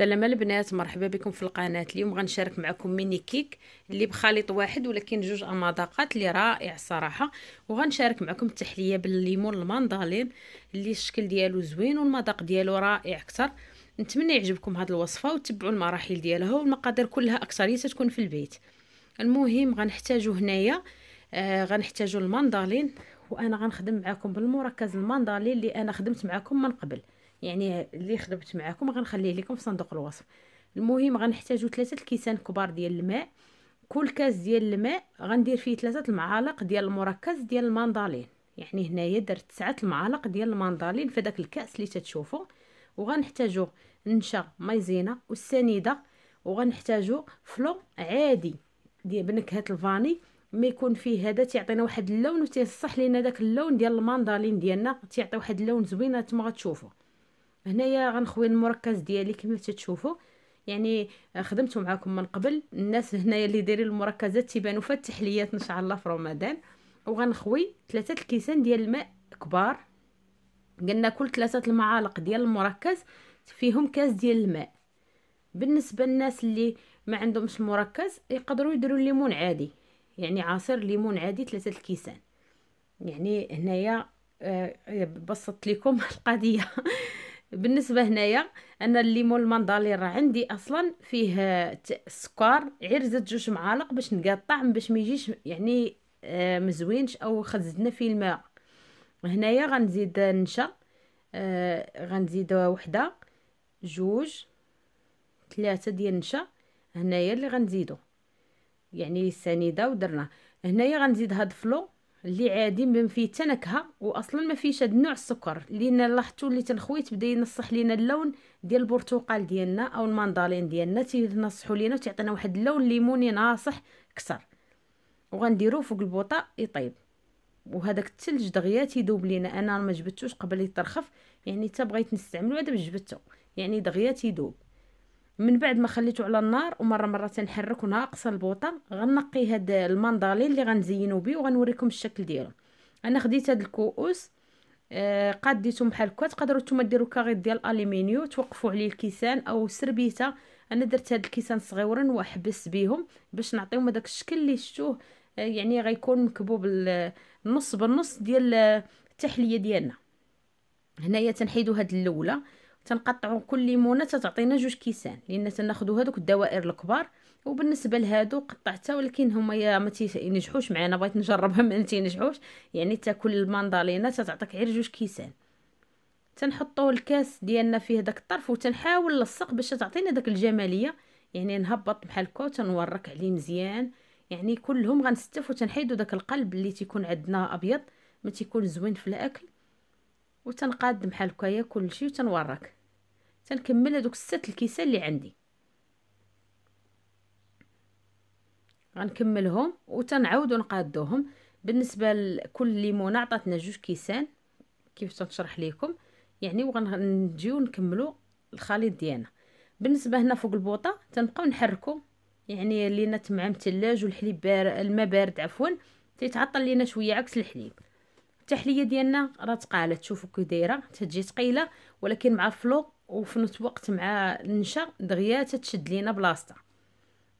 سلام البنات مرحبا بكم في القناه اليوم غنشارك معكم ميني كيك اللي بخليط واحد ولكن جوج امادقات اللي رائع صراحه وغنشارك معكم التحليه بالليمون الماندالين اللي الشكل ديالو زوين والمذاق ديالو رائع اكثر نتمنى يعجبكم هذه الوصفه وتبعوا المراحل ديالها والمقادير كلها اكثريه تكون في البيت المهم غنحتاجو هنايا آه غنحتاجو المندالين وانا غنخدم معكم بالمركز المندالين اللي انا خدمت معكم من قبل يعني اللي خدمت معاكم غنخليه لكم في صندوق الوصف المهم غنحتاجو ثلاثة الكيسان كبار ديال الماء كل كاس ديال الماء غندير فيه ثلاثة المعالق ديال المركز ديال الماندالين يعني هنايا درت تسعة المعالق ديال الماندالين في داك الكاس اللي تتشوفوا وغنحتاجو نشا مايزينا والسنيده وغنحتاجو فلو عادي ديال بنكهه الفاني ما يكون فيه هذا تيعطينا واحد اللون وتيصح لينا داك اللون ديال الماندالين ديالنا تيعطي واحد اللون زوينه تما غتشوفوه هنايا غنخوي المركز ديالي كما تتشوفوا يعني خدمته معكم من قبل الناس هنايا اللي دايرين المركزات تيبانوا في التحليات ان شاء الله في رمضان وغنخوي ثلاثه الكيسان ديال الماء كبار قلنا كل ثلاثه المعالق ديال المركز فيهم كاس ديال الماء بالنسبه للناس اللي ما عندهمش المركز يقدروا يديروا الليمون عادي يعني عصير ليمون عادي ثلاثه الكيسان يعني هنايا آه، بسطت لكم القضيه بالنسبه هنايا انا الليمون راه عندي اصلا فيه آه، سكر غير زدت جوج معالق باش نقاد الطعم باش ما يجيش يعني آه، مزوينش او خزدنا فيه الماء هنايا غنزيد النشا آه، غنزيد وحده جوج ثلاثه ديال النشا هنايا اللي غنزيدو يعني السنيده ودرنا هنايا غنزيد هاد فلو اللي عادي ما فيه حتى نكهه واصلا ما فيهش هاد النوع السكر لان لاحظتوا اللي تنخويت بدا ينصح لينا اللون ديال البرتقال ديالنا او الماندالين ديالنا تينصحوا لينا وتعطينا واحد اللون ليموني ناصح كثر وغنديروه فوق البوطه يطيب وهذاك الثلج دغيا تيذوب لينا انا ما جبدتوش قبل يترخف يعني حتى بغيت نستعملو هذا جبدته يعني دغيا تيذوب من بعد ما خليته على النار ومره مره تنحرك وناقص البوطه غنقي هاد المندالين اللي غنزينو بيه وغنوريكم الشكل ديالو انا خديت هاد الكؤوس آه قديتهم بحال هكا تقدروا نتوما ديروا كاغيط ديال الالومنيوم توقفوا عليه الكيسان او سربيته انا درت هاد الكيسان صغيورا وحبس بيهم باش نعطيهم داك الشكل اللي شفتوه آه، يعني غيكون مكبوب النص بالنص ديال آه، التحليه ديالنا هنايا تنحيدوا هاد الاولى تنقطعوا كل ليمونه تتعطينا جوج كيسان لان تناخذوا هذوك الدوائر الكبار وبالنسبه لهادو قطعتها ولكن هما يا ما تينجحوش معنا بغيت نجربهم ما تينجحوش يعني تاكل الماندالينا تتعطيك غير جوج كيسان تنحطوا الكاس ديالنا فيه داك الطرف وتنحاول نلصق باش تعطينا داك الجماليه يعني نهبط بحال هكا تنورك عليه مزيان يعني كلهم غنستف وتنحيدو داك القلب اللي تيكون عندنا ابيض ما تيكون زوين في الاكل وتنقاد بحال هكايا كلشي وتنوراك تنكمل هذوك ست الكيسان اللي عندي غنكملهم وتنعاودو نقادوهم بالنسبه لكل ليمونه عطاتنا جوج كيسان كيف تنشرح لكم يعني وغنجيو نكملو الخليط ديالنا بالنسبه هنا فوق البوطه تنبقاو نحركو يعني لينا تمعم الثلاج والحليب بار الماء بارد عفوا تيتعطل لينا شويه عكس الحليب التحليه ديالنا راه تقالت شوفوا كي دايره تجي ثقيله ولكن مع الفلو وفي نفس الوقت مع النشا دغيا تتشد لينا بلاصتها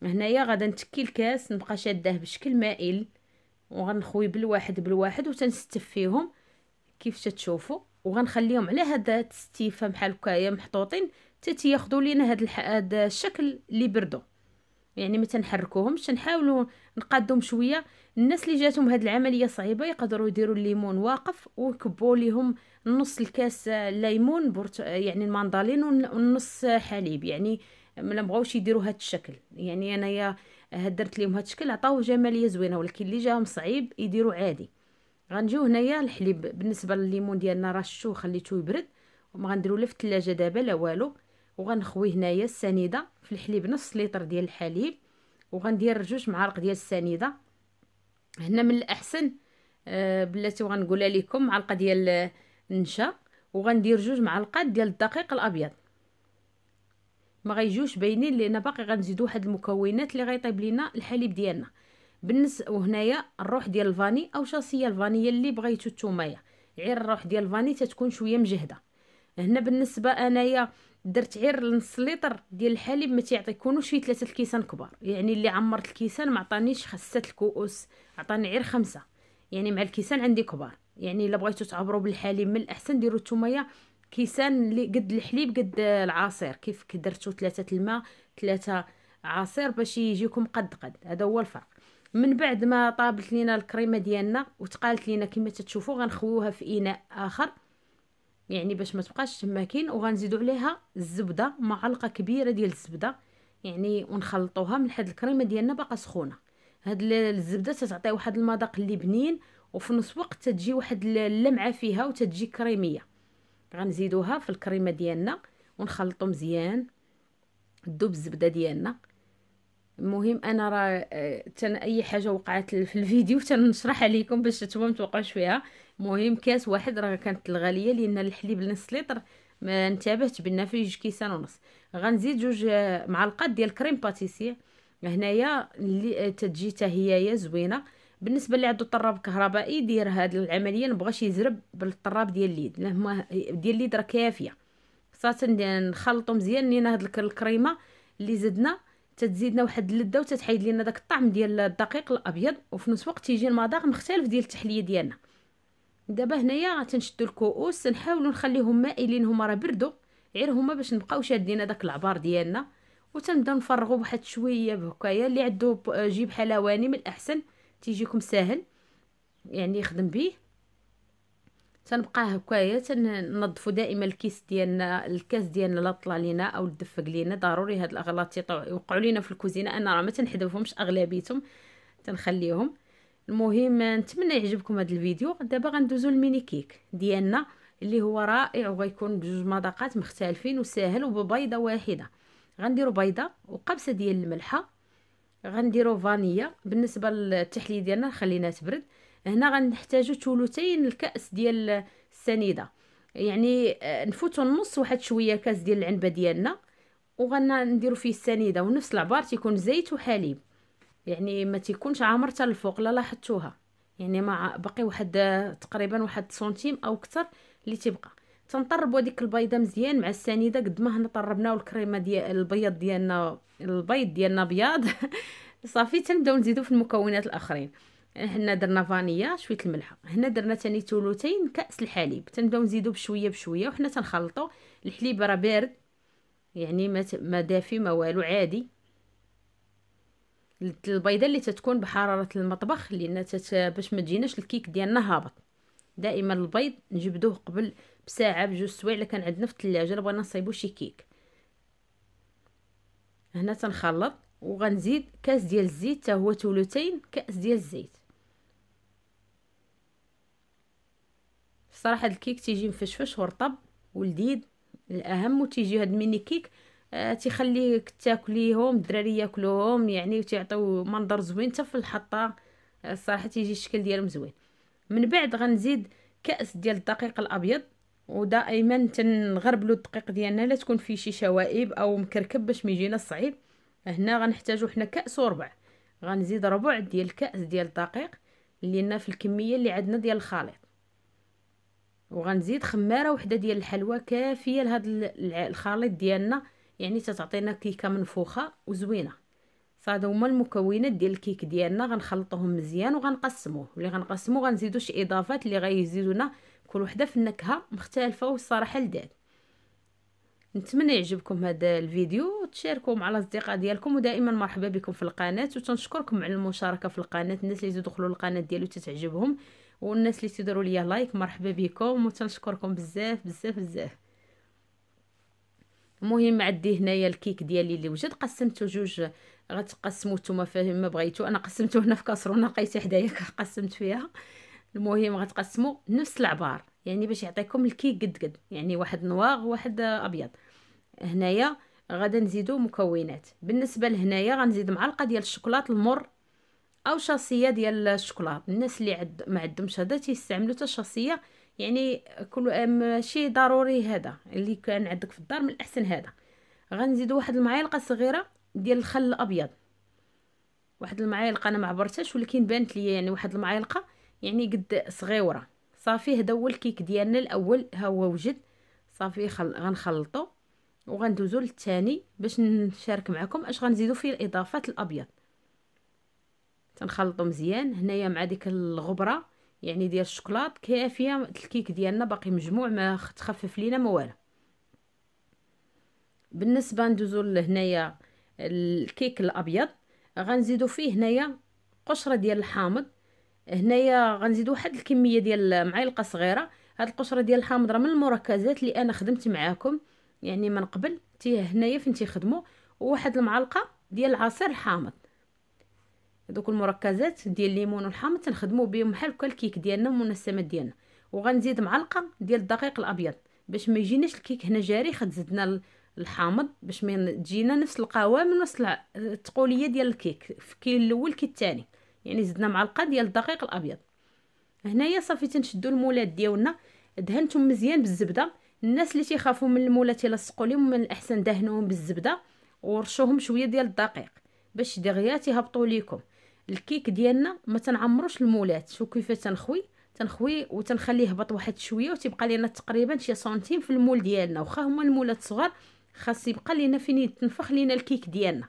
هنايا غادا نتكي الكاس نبقى شاداه بشكل مائل وغنخوي بالواحد بالواحد وتنستف فيهم كيف تتشوفوا وغنخليهم على هذا التستيفه بحال هكايا محطوطين حتى تياخذوا لينا هذا الشكل اللي بردو يعني ما تنحركوهمش تنحاولوا نقادهم شويه الناس اللي جاتهم هاد العمليه صعيبه يقدروا يديروا الليمون واقف ويكبوا ليهم نص الكاس ليمون برت... يعني المندالين ونص حليب يعني ما بغاوش يديروا هاد الشكل يعني انايا هدرت لهم هاد الشكل عطاوه جماليه زوينه ولكن اللي جاهم صعيب يديروا عادي غنجيو هنايا الحليب بالنسبه للليمون ديالنا رشوه خليته يبرد وما غنديروا لا في الثلاجه دابا لا والو وغنخوي هنايا السنيده في الحليب نص لتر ديال الحليب وغندير جوج معالق ديال السنيده هنا من الاحسن أه بلاتي وغنقولها لكم معلقه ديال النشا وغندير جوج معلقات ديال الدقيق الابيض ما غيجوش باينين لان باقي غنزيدو واحد المكونات اللي غيطيب لينا الحليب ديالنا بالنسبه وهنايا الروح ديال الفاني او شاصيه الفانيه اللي بغيتو نتوما يعني غير الروح ديال الفاني تتكون شويه مجهده هنا بالنسبه انايا درت غير نص لتر ديال الحليب ما تيعطي يكونوا شي ثلاثه الكيسان كبار يعني اللي عمرت الكيسان ما عطانيش خمسه الكؤوس عطاني غير خمسه يعني مع الكيسان عندي كبار يعني الا بغيتو تعبروا بالحليب من الاحسن ديروا نتوماي كيسان اللي قد الحليب قد العصير كيف درتو ثلاثه الماء ثلاثه عصير باش يجيكم قد قد هذا هو الفرق من بعد ما طابت لينا الكريمه ديالنا وتقالت لينا كما تتشوفوا غنخويوها في اناء اخر يعني باش ما تبقاش تما كاين وغنزيدو عليها الزبده معلقه كبيره ديال الزبده يعني ونخلطوها من حد الكريمه ديالنا باقا سخونه هاد الزبده تتعطي واحد المذاق اللي بنين وفي نفس الوقت تتجي واحد اللمعه فيها وتتجي كريميه غنزيدوها في الكريمه ديالنا ونخلطو مزيان ندوب الزبده ديالنا المهم انا راه آه، تن اي حاجه وقعت في الفيديو تنشرح عليكم باش نتوما متوقعوش فيها المهم كاس واحد راه كانت الغاليه لان الحليب نص لتر ما انتبهت بان فيه جوج كيسان ونص غنزيد جوج آه، معلقات ديال كريم باتيسي هنايا اللي آه، تتجي حتى هي زوينه بالنسبه اللي عنده طراب كهربائي يدير هاد العمليه مبغاش يزرب بالطراب ديال اليد لان ديال اليد راه كافيه خاصه نخلطو مزيان لينا هاد الكريمه اللي زدنا تتزيدنا واحد اللذه وتتحيد لنا داك الطعم ديال الدقيق الابيض وفي نفس الوقت تيجي المذاق مختلف ديال التحليه ديالنا دابا هنايا تنشدو الكؤوس نحاولوا نخليهم مائلين هما راه بردوا غير هما باش نبقاو شادين داك العبار ديالنا وتنبداو نفرغوا بواحد شويه بهكايا اللي عنده جيب حلواني من الاحسن تيجيكم ساهل يعني يخدم به تنبقى هكايا تنظفوا دائما الكيس ديالنا الكاس ديالنا لا طلع لينا او دفق لينا ضروري هاد الاغلاط يوقعوا لينا في الكوزينه انا راه ما تنحذفهمش اغلبيتهم تنخليهم المهم نتمنى يعجبكم هذا الفيديو دابا غندوزو الميني كيك ديالنا اللي هو رائع وغيكون بجوج مذاقات مختلفين وساهل وببيضه واحده غنديروا بيضه وقبسه ديال الملحه غنديروا فانيا بالنسبه للتحليه ديالنا خلينا تبرد هنا غنحتاجو ثلثين الكاس ديال السنيده يعني آه، نفوتو النص واحد شويه كاس ديال العنبه ديالنا وغنديرو فيه السنيده ونفس العبار تيكون زيت وحليب يعني ما تيكونش عامر حتى الفوق لا لاحظتوها يعني مع باقي واحد آه، تقريبا واحد سنتيم او اكثر اللي تيبقى تنطربوا هذيك البيضه مزيان مع السنيده قد ما هنا طربناو الكريمه ديال البيض ديالنا البيض ديالنا بياض صافي تنبداو نزيدو في المكونات الاخرين هنا درنا فانيا شويه الملحه هنا درنا ثاني ثلثين كاس الحليب تنبداو نزيدو بشويه بشويه وحنا تنخلطو الحليب راه بارد يعني ما ما دافي ما والو عادي البيضه اللي تتكون بحراره المطبخ لان تت باش ما تجيناش الكيك ديالنا هابط دائما البيض نجبدوه قبل بساعه بجوج سوايع الا كان عندنا في الثلاجه الا بغينا نصايبو شي كيك هنا تنخلط وغنزيد كاس ديال الزيت حتى هو ثلثين كاس ديال الزيت صراحه الكيك تيجي مفشفش ورطب ولذيذ الاهم وتيجي هاد الميني كيك آه تيخليك تاكليهم الدراري ياكلوهم يعني وتيعطيو منظر زوين حتى في الحطه الصراحه آه، تيجي الشكل ديالهم زوين من بعد غنزيد كاس ديال الدقيق الابيض ودائما تنغربلو الدقيق ديالنا لا تكون فيه شي شوائب او مكركب باش ميجينا صعيب هنا غنحتاجو حنا كاس وربع غنزيد ربع ديال الكاس ديال الدقيق لينا في الكميه اللي عندنا ديال الخليط وغنزيد خماره وحده ديال الحلوى كافيه لهاد الخليط ديالنا يعني تتعطينا كيكه منفوخه وزوينه فهادو هما المكونات ديال الكيك ديالنا غنخلطوهم مزيان وغنقسموه ملي غنقسمو غنزيدو شي اضافات اللي غيزيدونا كل وحده في النكهه مختلفه والصراحه لذيذ نتمنى يعجبكم هذا الفيديو وتشاركوه مع الاصدقاء ديالكم ودائما مرحبا بكم في القناه وتنشكركم على المشاركه في القناه الناس اللي يدخلوا القناه ديالو تتعجبهم والناس اللي تيديروا ليا لايك مرحبا بكم وتنشكركم بزاف بزاف بزاف المهم عندي هنايا الكيك ديالي اللي وجد قسمته جوج غتقسموا نتوما فاهم ما بغيتو انا قسمته هنا في كاسرونه لقيتي حدايا قسمت فيها المهم غتقسموا نفس العبار يعني باش يعطيكم الكيك قد قد يعني واحد نواغ واحد ابيض هنايا غادا نزيدو مكونات بالنسبه لهنايا غنزيد معلقه ديال الشوكولاط المر او شاصيه ديال الشوكولا الناس اللي عد ما عندهمش هذا تيستعملوا حتى الشاصيه يعني كل آه، ماشي ضروري هذا اللي كان عندك في الدار من الاحسن هذا غنزيد واحد المعلقه صغيره ديال الخل الابيض واحد المعلقه انا ما عبرتهاش ولكن بانت لي يعني واحد المعلقه يعني قد صغيره صافي هذا هو الكيك ديالنا الاول ها هو وجد صافي خل... غنخلطو وغندوزو للثاني باش نشارك معكم اش غنزيدو فيه الاضافات الابيض تنخلطو مزيان هنايا مع ديك الغبره يعني ديال الشكلاط كافيه الكيك ديالنا باقي مجموع ما تخفف لينا ما والو بالنسبه ندوزو لهنايا الكيك الابيض غنزيدو فيه هنايا قشره ديال الحامض هنايا غنزيدو واحد الكميه ديال معلقه صغيره هاد القشره ديال الحامض راه من المركزات اللي انا خدمت معاكم يعني من قبل تيه هنايا فين تيخدموا وواحد المعلقه ديال عصير الحامض دوك المركزات ديال الليمون والحامض تنخدموا بهم بحال هكا الكيك ديالنا والمنسمات ديالنا وغنزيد معلقه ديال الدقيق الابيض باش ما يجيناش الكيك هنا جاري زدنا الحامض باش ما تجينا نفس القوام ونفس الثقوليه ديال الكيك في كيل الاول كي الثاني يعني زدنا معلقه ديال الدقيق الابيض هنايا صافي تنشدو المولات ديالنا دهنتهم مزيان بالزبده الناس اللي تيخافوا من المولات يلصقوا لهم من الاحسن دهنوهم بالزبده ورشوهم شويه ديال الدقيق باش دغيا تيهبطوا ليكم الكيك ديالنا ما تنعمروش المولات شوف كيفاش تنخوي تنخوي وتنخليه يهبط واحد شويه وتبقى لينا تقريبا شي سنتيم في المول ديالنا واخا هما المولات صغار خاص يبقى لينا فين يتنفخ لينا الكيك ديالنا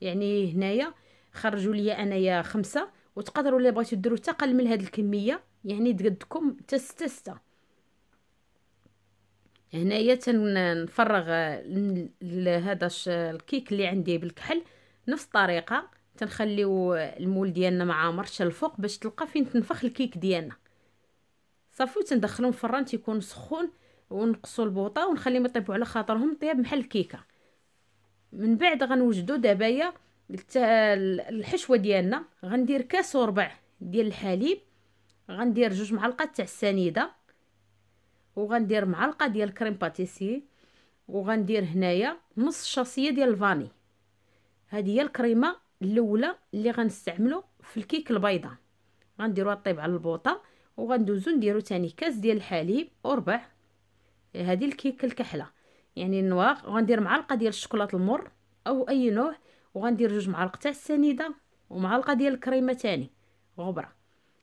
يعني هنايا خرجوا ليا انايا خمسة وتقدروا اللي بغيتو ديروا تقل من هذه الكميه يعني تقدكم حتى ستة ستة هنايا تنفرغ هذا الكيك اللي عندي بالكحل نفس الطريقه تنخليو المول ديالنا ما عامرش الفوق باش تلقى فين تنفخ الكيك ديالنا صافي وتندخلهم الفران تيكون سخون ونقصو البوطه ونخليهم يطيبوا على خاطرهم طياب بحال الكيكه من بعد غنوجدو دابايا الحشوه ديالنا غندير كاس وربع ديال الحليب غندير جوج معالق تاع السنيده وغندير معلقه ديال كريم باتيسي وغندير هنايا نص شاصيه ديال الفاني هذه هي الكريمه الاولى اللي غنستعملو في الكيك البيضاء غنديروها طيب على البوطه وغندوزو نديرو تاني كاس ديال الحليب وربع هذه آه، الكيك الكحله يعني النواغ وغندير معلقه ديال الشوكولاته المر او اي نوع وغندير جوج معالق تاع السنيده ومعلقه ديال الكريمه تاني غبره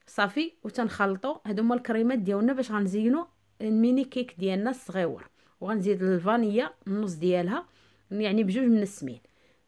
صافي وتنخلطو هادو هما الكريمات ديالنا باش غنزينو الميني كيك ديالنا الصغيور وغنزيد الفانيا النص ديالها يعني بجوج من السمين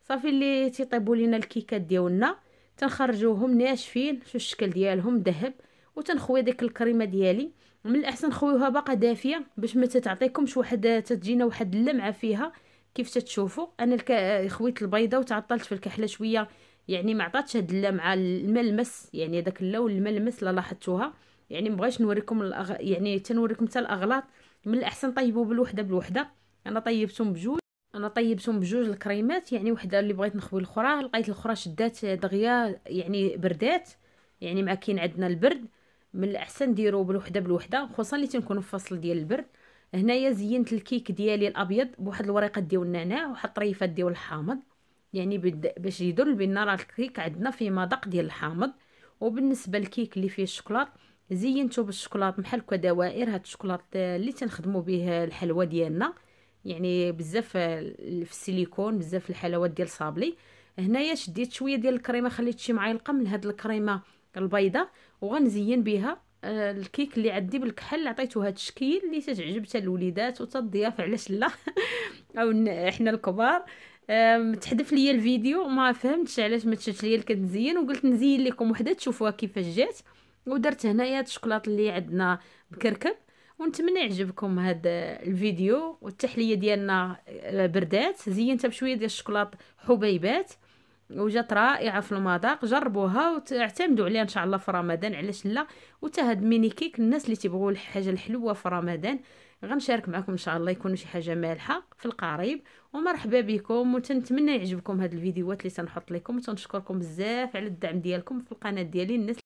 صافي اللي تيطيبوا لينا الكيكات ديالنا تنخرجوهم ناشفين في الشكل ديالهم ذهب وتنخوي ديك الكريمه ديالي من الاحسن خويوها باقا دافيه باش ما تتعطيكمش واحد تتجينا واحد اللمعه فيها كيف تتشوفوا انا الك... خويت البيضه وتعطلت في الكحله شويه يعني ما عطاتش هاد اللمعه الملمس يعني داك اللون الملمس لا لاحظتوها يعني مبغيتش نوريكم الأغ... يعني تنوريكم حتى الاغلاط من الاحسن طيبوا بالوحده بالوحده انا طيبتهم بجوج انا طيبتهم بجوج الكريمات يعني وحده اللي بغيت نخوي الاخرى لقيت الاخرى شدات دغيا يعني بردات يعني ما كاين عندنا البرد من الاحسن ديرو بالوحده بالوحده خصوصا اللي تنكونوا في فصل ديال البرد هنايا زينت الكيك ديالي الابيض بواحد الوريقه ديال النعناع وواحد الطريفات ديال الحامض يعني باش يدل بان راه الكيك عندنا في مذاق ديال الحامض وبالنسبه للكيك اللي فيه الشوكولات زينته بالشوكولات بحال هكا دوائر هاد الشوكولات اللي تنخدموا به الحلوى ديالنا يعني بزاف في السيليكون بزاف الحلوات ديال صابلي هنايا شديت شويه ديال الكريمه خليت شي معالقه من هاد الكريمه البيضاء وغنزين بها آه، الكيك اللي عندي بالكحل عطيته هاد الشكل اللي تتعجب حتى الوليدات وتا الضياف علاش لا او حنا الكبار تحذف لي الفيديو ما فهمتش علاش ما لي ليا كتزين وقلت نزين لكم وحده تشوفوها كيفاش جات ودرت هنايا الشوكولاط اللي عندنا بكركب ونتمنى يعجبكم هذا الفيديو والتحليه ديالنا آه، بردات زينتها بشويه ديال الشوكولاط حبيبات وجات رائعه في المذاق جربوها واعتمدوا عليها ان شاء الله في رمضان علاش لا وتا هاد ميني كيك الناس اللي تيبغوا الحاجه الحلوه في رمضان غنشارك معكم ان شاء الله يكونوا شي حاجه مالحه في القريب ومرحبا بكم ونتمنى يعجبكم هاد الفيديوهات اللي تنحط لكم وتنشكركم بزاف على الدعم ديالكم في القناه ديالي الناس